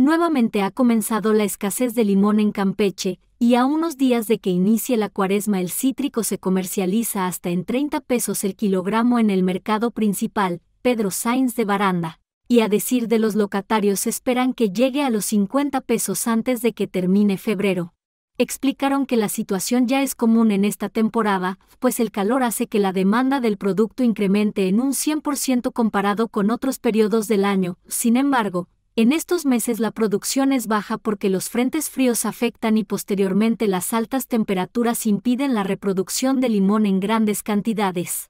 Nuevamente ha comenzado la escasez de limón en Campeche, y a unos días de que inicie la cuaresma el cítrico se comercializa hasta en 30 pesos el kilogramo en el mercado principal, Pedro Sainz de Baranda. Y a decir de los locatarios esperan que llegue a los 50 pesos antes de que termine febrero. Explicaron que la situación ya es común en esta temporada, pues el calor hace que la demanda del producto incremente en un 100% comparado con otros periodos del año. Sin embargo, en estos meses la producción es baja porque los frentes fríos afectan y posteriormente las altas temperaturas impiden la reproducción de limón en grandes cantidades.